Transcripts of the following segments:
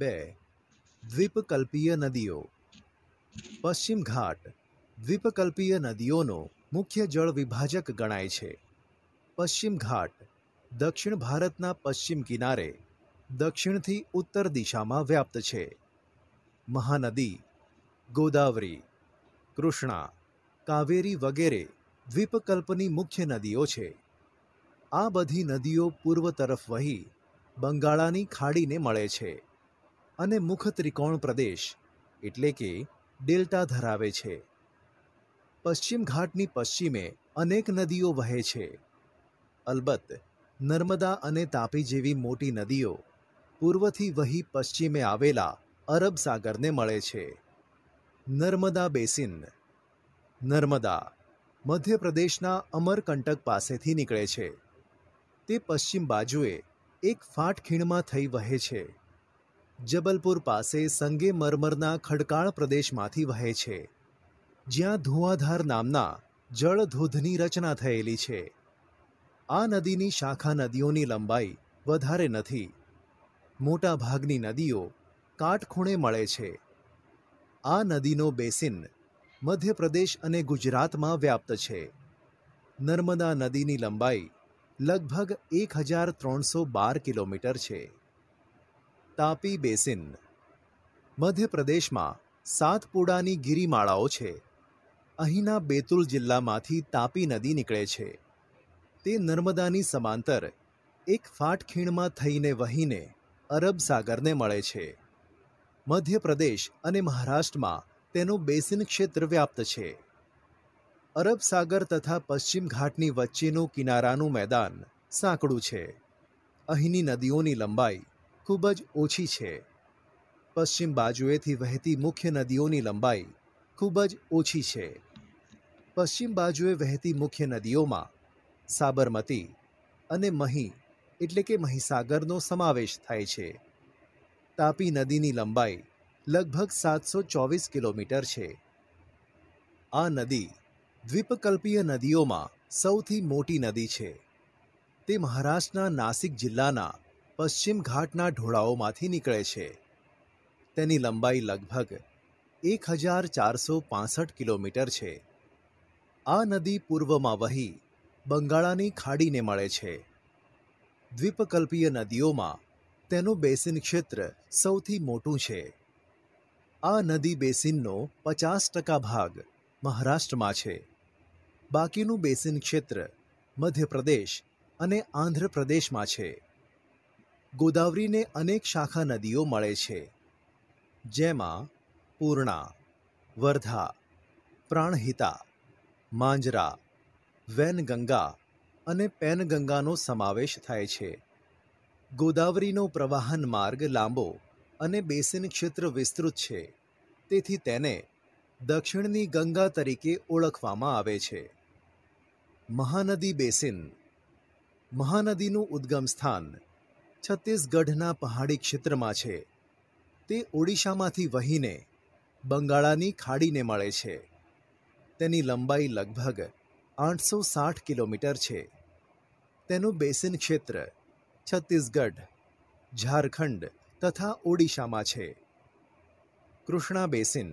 બે દ્વીપકલ્પીય નદીઓ પશ્ચિમ ઘાટ દ્વીપકલ્પીય નદીઓનો મુખ્ય જળ વિભાજક ગણાય છે પશ્ચિમ ઘાટ દક્ષિણ ભારતના પશ્ચિમ કિનારે દક્ષિણથી ઉત્તર દિશામાં વ્યાપ્ત છે મહાનદી ગોદાવરી કૃષ્ણા કાવેરી વગેરે દ્વીપકલ્પની મુખ્ય નદીઓ છે આ બધી નદીઓ પૂર્વ તરફ વહી બંગાળાની ખાડીને મળે છે અને મુખ ત્રિકોણ પ્રદેશ એટલે કે ડેલ્ટા ધરાવે છે પશ્ચિમ ઘાટની પશ્ચિમે અનેક નદીઓ વહે છે અલબત્ત નર્મદા અને તાપી જેવી મોટી નદીઓ પૂર્વથી વહી પશ્ચિમે આવેલા અરબ સાગરને મળે છે નર્મદા બેસિન નર્મદા મધ્યપ્રદેશના અમરકંટક પાસેથી નીકળે છે તે પશ્ચિમ બાજુએ એક ફાટખીણમાં થઈ વહે છે જબલપુર પાસે સંગે મરમરના ખડકાળ પ્રદેશમાંથી વહે છે જ્યાં ધુઆધાર નામના જળધોધની રચના થયેલી છે આ નદીની શાખા નદીઓની લંબાઈ વધારે નથી મોટાભાગની નદીઓ કાટખૂણે મળે છે આ નદીનો બેસિન મધ્યપ્રદેશ અને ગુજરાતમાં વ્યાપ્ત છે નર્મદા નદીની લંબાઈ લગભગ એક હજાર ત્રણસો બાર કિલોમીટર છે તાપી બેસિન મધ્યપ્રદેશમાં સાતપુડાની ગિરિમાળાઓ છે અહીંના બેતુલ જિલ્લામાંથી તાપી નદી નીકળે છે તે નર્મદાની સમાંતર એક ફાટખીણમાં થઈને વહીને અરબ સાગરને મળે છે મધ્યપ્રદેશ અને મહારાષ્ટ્રમાં તેનું બેસિન ક્ષેત્ર વ્યાપ્ત છે અરબ સાગર તથા પશ્ચિમ ઘાટની વચ્ચેનું કિનારાનું મેદાન સાંકડું છે અહીંની નદીઓની લંબાઈ ખૂબ જ ઓછી છે પશ્ચિમ બાજુએથી વહેતી મુખ્ય નદીઓની લંબાઈ ખૂબ જ ઓછી છે પશ્ચિમ બાજુએ વહેતી મુખ્ય નદીઓમાં સાબરમતી અને મહી એટલે કે મહીસાગરનો સમાવેશ થાય છે તાપી નદીની લંબાઈ લગભગ સાતસો ચોવીસ કિલોમીટર છે આ નદી દ્વીપકલ્પીય નદીઓમાં સૌથી મોટી નદી છે તે મહારાષ્ટ્રના નાસિક જિલ્લાના પશ્ચિમ ઘાટના ઢોળાવોમાંથી નીકળે છે તેની લંબાઈ લગભગ એક હજાર ચારસો પાસઠ કિલોમીટર છે આ નદી પૂર્વમાં વહી બંગાળાની ખાડીને મળે છે દ્વીપકલ્પીય નદીઓમાં તેનું બેસિન ક્ષેત્ર સૌથી મોટું છે આ નદી બેસિનનો પચાસ ટકા ભાગ મહારાષ્ટ્રમાં છે બાકીનું બેસિન ક્ષેત્ર મધ્યપ્રદેશ અને આંધ્રપ્રદેશમાં છે ગોદાવરીને અનેક શાખા નદીઓ મળે છે જેમાં પૂર્ણા વર્ધા પ્રાણહિતા માંજરા વૈનગંગા અને પેનગંગાનો સમાવેશ થાય છે ગોદાવરીનો પ્રવાહન માર્ગ લાંબો અને બેસિન ક્ષેત્ર વિસ્તૃત છે તેથી તેને દક્ષિણની ગંગા તરીકે ઓળખવામાં આવે છે મહાનદી બેસિન મહાનદીનું ઉદ્ગમ સ્થાન છત્તીસગઢના પહાડી ક્ષેત્રમાં છે તે ઓડિશામાંથી વહીને બંગાળાની ખાડીને મળે છે તેની લંબાઈ લગભગ આઠસો સાઠ કિલોમીટર છે તેનું બેસિન ક્ષેત્ર છત્તીસગઢ ઝારખંડ તથા ઓડિશામાં છે કૃષ્ણા બેસિન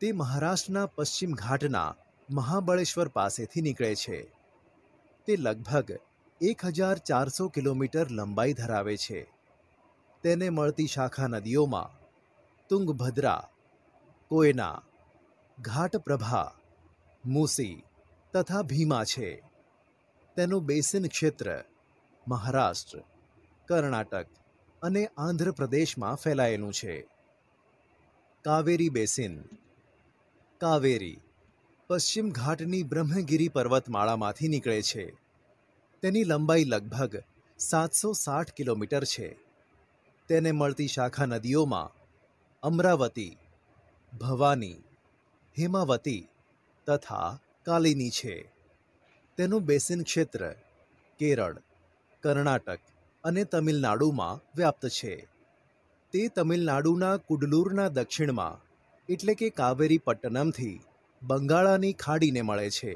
તે મહારાષ્ટ્રના પશ્ચિમ ઘાટના મહાબળેશ્વર પાસેથી નીકળે છે તે લગભગ એક હજાર ચારસો કિલોમીટર લંબાઈ ધરાવે છે તેને મળતી શાખા નદીઓમાં તુંગભદ્રા કોયના ઘાટપ્રભા મુસી તથા ભીમા છે તેનું બેસિન ક્ષેત્ર મહારાષ્ટ્ર કર્ણાટક અને આંધ્રપ્રદેશમાં ફેલાયેલું છે કાવેરી બેસિન કાવેરી પશ્ચિમ ઘાટની બ્રહ્મગીરી પર્વતમાળામાંથી નીકળે છે તેની લંબાઈ લગભગ સાતસો સાઠ કિલોમીટર છે તેને મળતી શાખા નદીઓમાં અમરાવતી ભવાની હેમાવતી તથા કાલિની છે તેનું બેસિન ક્ષેત્ર કેરળ કર્ણાટક અને તમિલનાડુમાં વ્યાપ્ત છે તે તમિલનાડુના કુડલુરના દક્ષિણમાં એટલે કે કાવેરીપટ્ટનમથી બંગાળાની ખાડીને મળે છે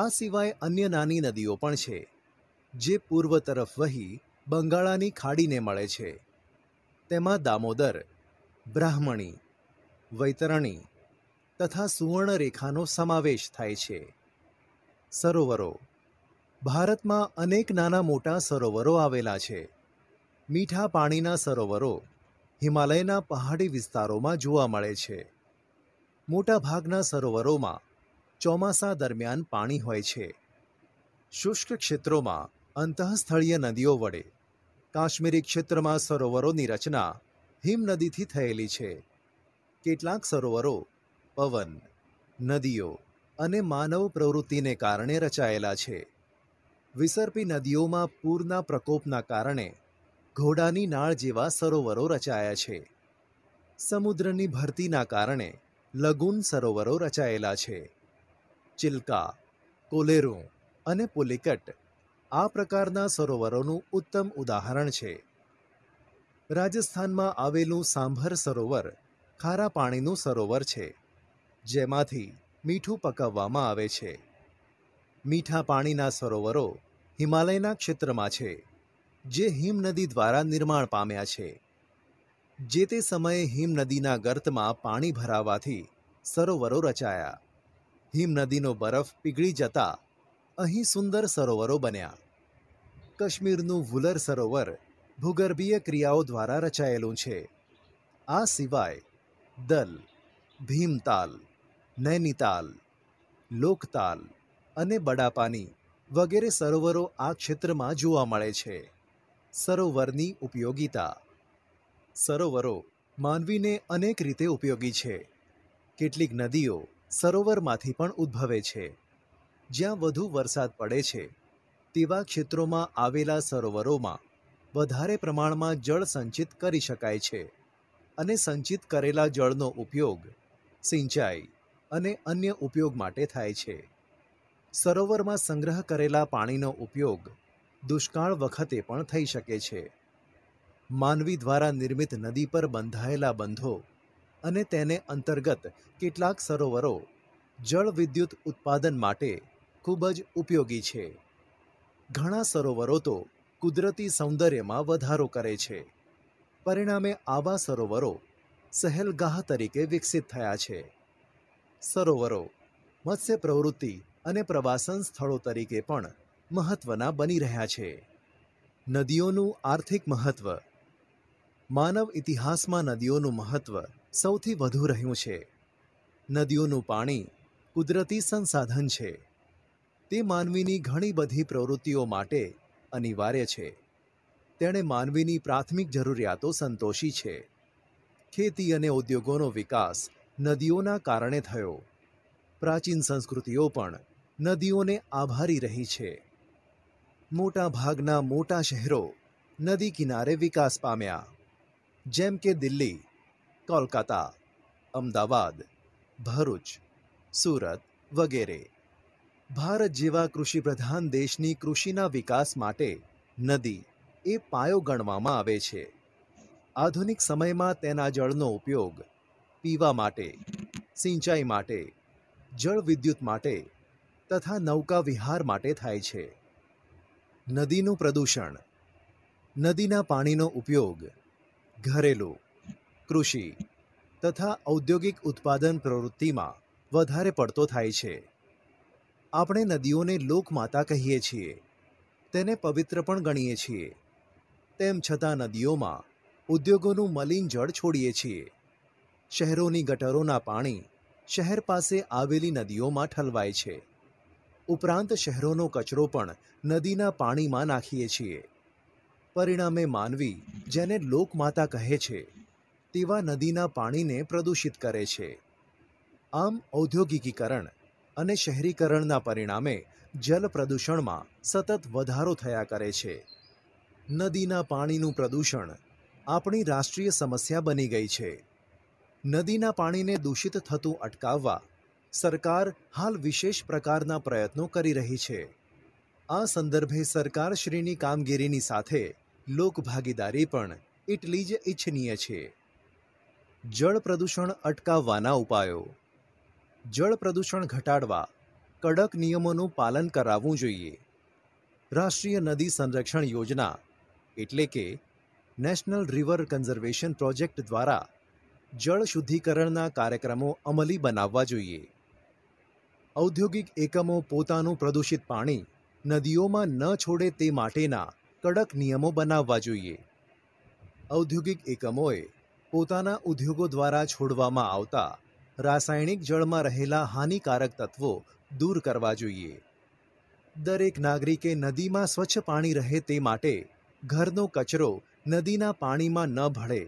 આ સિવાય અન્ય નાની નદીઓ પણ છે જે પૂર્વ તરફ વહી બંગાળાની ખાડીને મળે છે તેમાં દામોદર બ્રાહ્મણી વૈતરણી તથા સુવર્ણરેખાનો સમાવેશ થાય છે સરોવરો ભારતમાં અનેક નાના મોટા સરોવરો આવેલા છે મીઠા પાણીના સરોવરો હિમાલયના પહાડી વિસ્તારોમાં જોવા મળે છે મોટાભાગના સરોવરોમાં ચોમાસા દરમિયાન પાણી હોય છે શુષ્ક ક્ષેત્રોમાં અંતઃસ્થળીય નદીઓ વડે કાશ્મીરી ક્ષેત્રમાં સરોવરોની રચના હિમનદીથી થયેલી છે કેટલાક સરોવરો પવન નદીઓ અને માનવ પ્રવૃત્તિને કારણે રચાયેલા છે વિસર્પી નદીઓમાં પૂરના પ્રકોપના કારણે ઘોડાની નાળ જેવા સરોવરો રચાયા છે સમુદ્રની ભરતીના કારણે લગુન સરોવરો રચાયેલા છે ચિલ્કા કોલેરું અને પુલિકટ આ પ્રકારના સરોવરોનું ઉત્તમ ઉદાહરણ છે રાજસ્થાનમાં આવેલું સાંભર સરોવર ખારા પાણીનું સરોવર છે જેમાંથી મીઠું પકવવામાં આવે છે મીઠા પાણીના સરોવરો હિમાલયના ક્ષેત્રમાં છે જે હિમનદી દ્વારા નિર્માણ પામ્યા છે જે તે સમયે હિમનદીના ગર્તમાં પાણી ભરાવાથી સરોવરો રચાયા હિમનદીનો બરફ પીગળી જતા અહીં સુંદર સરોવરો બન્યા કાશ્મીરનું વુલર સરોવર ભૂગર્ભીય ક્રિયાઓ દ્વારા રચાયેલું છે આ સિવાય દલ ભીમતાલ નૈનીતાલ લોકતાલ અને બડાપાની વગેરે સરોવરો આ ક્ષેત્રમાં જોવા મળે છે સરોવરની ઉપયોગીતા સરોવરો માનવીને અનેક રીતે ઉપયોગી છે કેટલીક નદીઓ સરોવરમાંથી પણ ઉદ્ભવે છે જ્યાં વધુ વરસાદ પડે છે તેવા ક્ષેત્રોમાં આવેલા સરોવરોમાં વધારે પ્રમાણમાં જળ સંચિત કરી શકાય છે અને સંચિત કરેલા જળનો ઉપયોગ સિંચાઈ અને અન્ય ઉપયોગ માટે થાય છે સરોવરમાં સંગ્રહ કરેલા પાણીનો ઉપયોગ દુષ્કાળ વખતે પણ થઈ શકે છે માનવી દ્વારા નિર્મિત નદી પર બંધાયેલા બંધો અને તેને અંતર્ગત કેટલાક સરોવરો જળ વિદ્યુત ઉત્પાદન માટે ખૂબ જ ઉપયોગી છે ઘણા સરોવરો તો કુદરતી સૌંદર્યમાં વધારો કરે છે પરિણામે આવા સરોવરો સહેલગાહ તરીકે વિકસિત થયા છે સરોવરો મત્સ્ય પ્રવૃત્તિ અને પ્રવાસન સ્થળો તરીકે પણ મહત્ત્વના બની રહ્યા છે નદીઓનું આર્થિક મહત્ત્વ માનવ ઇતિહાસમાં નદીઓનું મહત્ત્વ સૌથી વધુ રહ્યું છે નદીઓનું પાણી કુદરતી સંસાધન છે તે માનવીની ઘણી બધી પ્રવૃત્તિઓ માટે અનિવાર્ય છે તેણે માનવીની પ્રાથમિક જરૂરિયાતો સંતોષી છે ખેતી અને ઉદ્યોગોનો વિકાસ નદીઓના કારણે થયો પ્રાચીન સંસ્કૃતિઓ પણ નદીઓને આભારી રહી છે મોટા ભાગના મોટા શહેરો નદી કિનારે વિકાસ પામ્યા જેમ કે દિલ્હી કોલકાતા અમદાવાદ ભરૂચ સુરત વગેરે ભારત જેવા કૃષિપ્રધાન દેશની કૃષિના વિકાસ માટે નદી એ પાયો ગણવામાં આવે છે આધુનિક સમયમાં તેના જળનો ઉપયોગ પીવા માટે સિંચાઈ માટે જળ વિદ્યુત માટે તથા નૌકા વિહાર માટે થાય છે નદીનું પ્રદૂષણ નદીના પાણીનો ઉપયોગ ઘરેલું કૃષિ તથા ઔદ્યોગિક ઉત્પાદન પ્રવૃત્તિમાં વધારે પડતો થાય છે આપણે નદીઓને લોકમાતા કહીએ છીએ તેને પવિત્ર પણ ગણીએ છીએ તેમ છતાં નદીઓમાં ઉદ્યોગોનું મલિન જળ છોડીએ છીએ શહેરોની ગટરોના પાણી શહેર પાસે આવેલી નદીઓમાં ઠલવાય છે ઉપરાંત શહેરોનો કચરો પણ નદીના પાણીમાં નાખીએ છીએ પરિણામે માનવી જેને લોકમાતા કહે છે તેવા નદીના પાણીને પ્રદૂષિત કરે છે આમ ઔદ્યોગિકીકરણ અને શહેરીકરણના પરિણામે જલ પ્રદૂષણમાં સતત વધારો થયા કરે છે નદીના પાણીનું પ્રદૂષણ આપણી રાષ્ટ્રીય સમસ્યા બની ગઈ છે નદીના પાણીને દૂષિત થતું અટકાવવા સરકાર હાલ વિશેષ પ્રકારના પ્રયત્નો કરી રહી છે આ સંદર્ભે સરકારશ્રીની કામગીરીની સાથે લોકભાગીદારી પણ એટલી જ ઇચ્છનીય છે જળ પ્રદૂષણ અટકાવવાના ઉપાયો જળ પ્રદૂષણ ઘટાડવા કડક નિયમોનું પાલન કરાવવું જોઈએ રાષ્ટ્રીય નદી સંરક્ષણ યોજના એટલે કે નેશનલ રિવર કન્ઝર્વેશન પ્રોજેક્ટ દ્વારા જળ શુદ્ધિકરણના કાર્યક્રમો અમલી બનાવવા જોઈએ ઔદ્યોગિક એકમો પોતાનું પ્રદૂષિત પાણી નદીઓમાં ન છોડે તે માટેના કડક નિયમો બનાવવા જોઈએ ઔદ્યોગિક એકમોએ પોતાના ઉદ્યોગો દ્વારા છોડવામાં આવતા રાસાયણિક જળમાં રહેલા હાનિકારક તત્વો દૂર કરવા જોઈએ દરેક નાગરિકે નદીમાં સ્વચ્છ પાણી રહે તે માટે ઘરનો કચરો નદીના પાણીમાં ન ભળે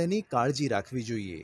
તેની કાળજી રાખવી જોઈએ